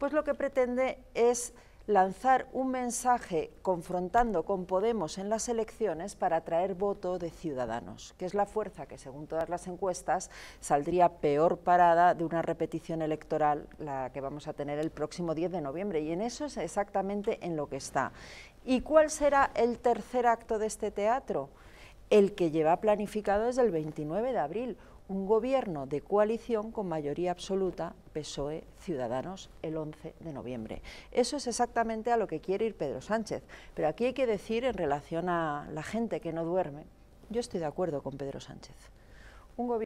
pues lo que pretende es lanzar un mensaje confrontando con Podemos en las elecciones para atraer voto de ciudadanos, que es la fuerza que, según todas las encuestas, saldría peor parada de una repetición electoral, la que vamos a tener el próximo 10 de noviembre. Y en eso es exactamente en lo que está. ¿Y cuál será el tercer acto de este teatro? el que lleva planificado desde el 29 de abril, un gobierno de coalición con mayoría absoluta, PSOE, Ciudadanos, el 11 de noviembre. Eso es exactamente a lo que quiere ir Pedro Sánchez, pero aquí hay que decir en relación a la gente que no duerme, yo estoy de acuerdo con Pedro Sánchez.